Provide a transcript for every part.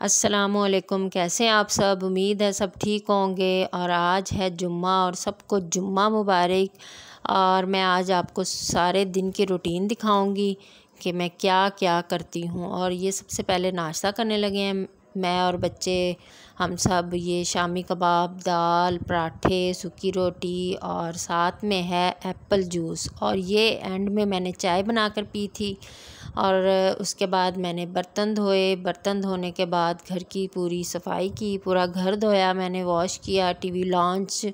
असलकुम कैसे हैं आप सब उम्मीद है सब ठीक होंगे और आज है जुम्मा और सबको जुम्मा मुबारक और मैं आज आपको सारे दिन की रूटीन दिखाऊंगी कि मैं क्या क्या करती हूँ और ये सबसे पहले नाश्ता करने लगे हैं मैं और बच्चे हम सब ये शामी कबाब दाल पराठे सूखी रोटी और साथ में है एप्पल जूस और ये एंड में मैंने चाय बनाकर पी थी और उसके बाद मैंने बर्तन धोए बर्तन धोने के बाद घर की पूरी सफाई की पूरा घर धोया मैंने वॉश किया टीवी लॉन्च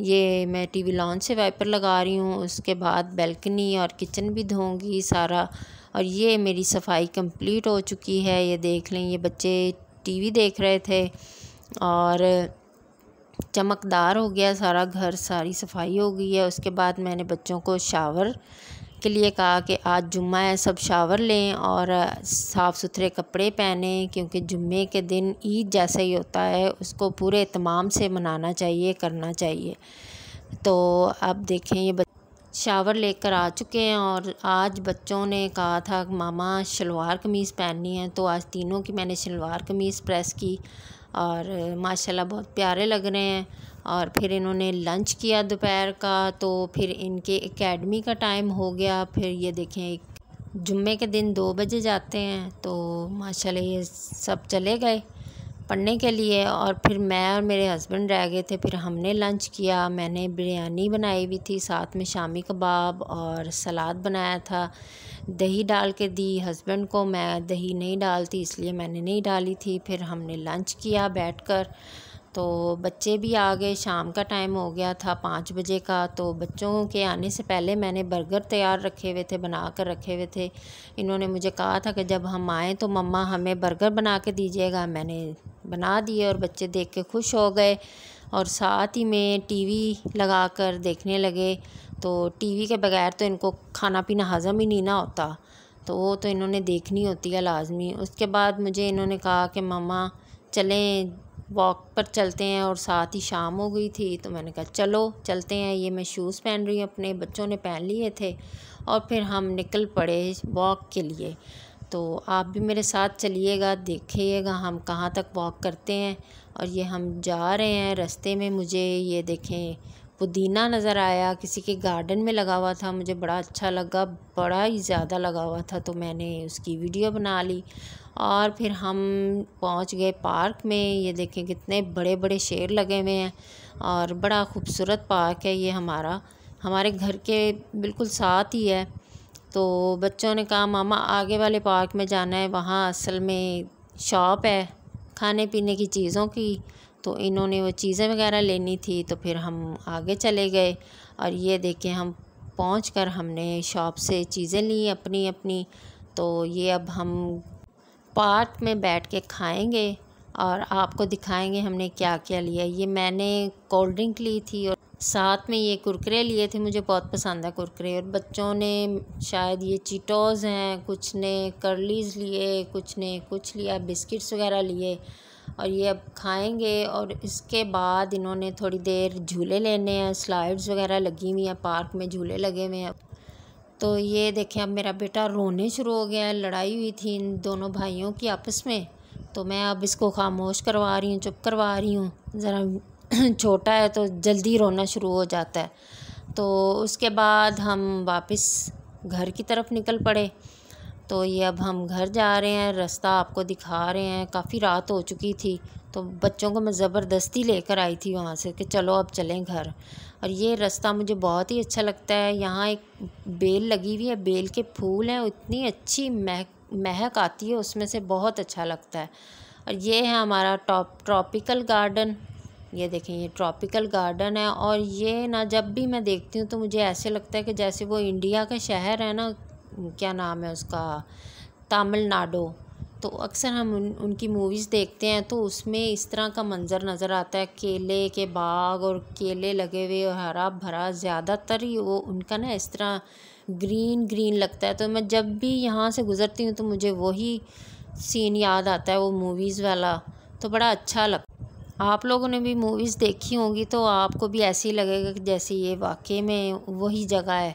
ये मैं टीवी लॉन्च से वाइपर लगा रही हूँ उसके बाद बेल्कनी और किचन भी धोऊंगी सारा और ये मेरी सफाई कंप्लीट हो चुकी है ये देख लें ये बच्चे टीवी देख रहे थे और चमकदार हो गया सारा घर सारी सफाई हो गई है उसके बाद मैंने बच्चों को शावर के लिए कहा कि आज जुम्मा है सब शावर लें और साफ़ सुथरे कपड़े पहने क्योंकि जुम्मे के दिन ईद जैसा ही होता है उसको पूरे तमाम से मनाना चाहिए करना चाहिए तो अब देखें ये शावर लेकर आ चुके हैं और आज बच्चों ने कहा था मामा शलवार कमीज़ पहननी है तो आज तीनों की मैंने शलवार कमीज़ प्रेस की और माशाल्लाह बहुत प्यारे लग रहे हैं और फिर इन्होंने लंच किया दोपहर का तो फिर इनके एकेडमी का टाइम हो गया फिर ये देखें जुम्मे के दिन दो बजे जाते हैं तो माशाल्लाह ये सब चले गए पढ़ने के लिए और फिर मैं और मेरे हस्बैंड रह गए थे फिर हमने लंच किया मैंने बिरयानी बनाई हुई थी साथ में शामी कबाब और सलाद बनाया था दही डाल के दी हस्बैंड को मैं दही नहीं डालती इसलिए मैंने नहीं डाली थी फिर हमने लंच किया बैठकर तो बच्चे भी आ गए शाम का टाइम हो गया था पाँच बजे का तो बच्चों के आने से पहले मैंने बर्गर तैयार रखे हुए थे बना कर रखे हुए थे इन्होंने मुझे कहा था कि जब हम आएँ तो मम्मा हमें बर्गर बना के दीजिएगा मैंने बना दिए और बच्चे देख के खुश हो गए और साथ ही में टीवी लगा कर देखने लगे तो टीवी के बगैर तो इनको खाना पीना हज़म ही नहीं ना होता तो वो तो इन्होंने देखनी होती है लाजमी उसके बाद मुझे इन्होंने कहा कि मामा चलें वॉक पर चलते हैं और साथ ही शाम हो गई थी तो मैंने कहा चलो चलते हैं ये मैं शूज़ पहन रही हूँ अपने बच्चों ने पहन लिए थे और फिर हम निकल पड़े वॉक के लिए तो आप भी मेरे साथ चलिएगा देखिएगा हम कहाँ तक वॉक करते हैं और ये हम जा रहे हैं रास्ते में मुझे ये देखें पुदीना नज़र आया किसी के गार्डन में लगा हुआ था मुझे बड़ा अच्छा लगा बड़ा ही ज़्यादा लगा हुआ था तो मैंने उसकी वीडियो बना ली और फिर हम पहुंच गए पार्क में ये देखें कितने बड़े बड़े शेर लगे हुए हैं और बड़ा खूबसूरत पार्क है ये हमारा हमारे घर के बिल्कुल साथ ही है तो बच्चों ने कहा मामा आगे वाले पार्क में जाना है वहाँ असल में शॉप है खाने पीने की चीज़ों की तो इन्होंने वो चीज़ें वगैरह लेनी थी तो फिर हम आगे चले गए और ये देखें हम पहुँच कर हमने शॉप से चीज़ें ली अपनी अपनी तो ये अब हम पार्क में बैठ के खाएँगे और आपको दिखाएंगे हमने क्या क्या लिया ये मैंने कोल्ड ड्रिंक ली थी और साथ में ये कुरकरे लिए थे मुझे बहुत पसंद है कुरकरे और बच्चों ने शायद ये चिटोज़ हैं कुछ ने करलीज़ लिए कुछ ने कुछ लिया बिस्किट्स वगैरह लिए और ये अब खाएंगे और इसके बाद इन्होंने थोड़ी देर झूले लेने हैं स्लाइड्स वगैरह लगी हुई हैं पार्क में झूले लगे हुए हैं तो ये देखें अब मेरा बेटा रोने शुरू हो गया है लड़ाई हुई थी इन दोनों भाइयों की आपस में तो मैं अब इसको खामोश करवा रही हूँ चुप करवा रही हूँ ज़रा छोटा है तो जल्दी रोना शुरू हो जाता है तो उसके बाद हम वापस घर की तरफ निकल पड़े तो ये अब हम घर जा रहे हैं रास्ता आपको दिखा रहे हैं काफ़ी रात हो चुकी थी तो बच्चों को मैं ज़बरदस्ती लेकर आई थी वहाँ से कि चलो अब चलें घर और ये रास्ता मुझे बहुत ही अच्छा लगता है यहाँ एक बेल लगी हुई है बेल के फूल हैं इतनी अच्छी महक महक आती है उसमें से बहुत अच्छा लगता है और ये है हमारा टॉप ट्रॉपिकल गार्डन ये देखें ये ट्रॉपिकल गार्डन है और ये ना जब भी मैं देखती हूँ तो मुझे ऐसे लगता है कि जैसे वो इंडिया का शहर है ना क्या नाम है उसका तमिलनाडु तो अक्सर हम उन, उनकी मूवीज़ देखते हैं तो उसमें इस तरह का मंज़र नज़र आता है केले के बाग और केले लगे हुए और हरा भरा ज़्यादातर ही वो उनका ना इस तरह ग्रीन ग्रीन लगता है तो मैं जब भी यहाँ से गुज़रती हूँ तो मुझे वही सीन याद आता है वो मूवीज़ वाला तो बड़ा अच्छा लगता है आप लोगों ने भी मूवीज़ देखी होंगी तो आपको भी ऐसे ही लगेगा कि जैसे ये वाकई में वही जगह है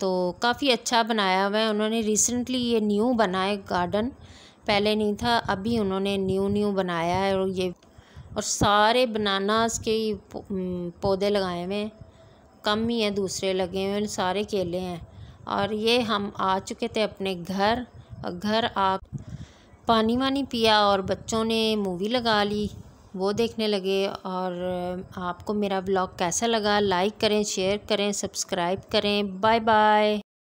तो काफ़ी अच्छा बनाया हुआ है उन्होंने रिसेंटली ये न्यू बनाए गार्डन पहले नहीं था अभी उन्होंने न्यू न्यू बनाया है और ये और सारे बनानास के पौधे लगाए हुए हैं कम ही हैं दूसरे लगे हुए हैं सारे केले हैं और ये हम आ चुके थे अपने घर और घर आ पानी वानी पिया और बच्चों ने मूवी लगा ली वो देखने लगे और आपको मेरा ब्लॉग कैसा लगा लाइक करें शेयर करें सब्सक्राइब करें बाय बाय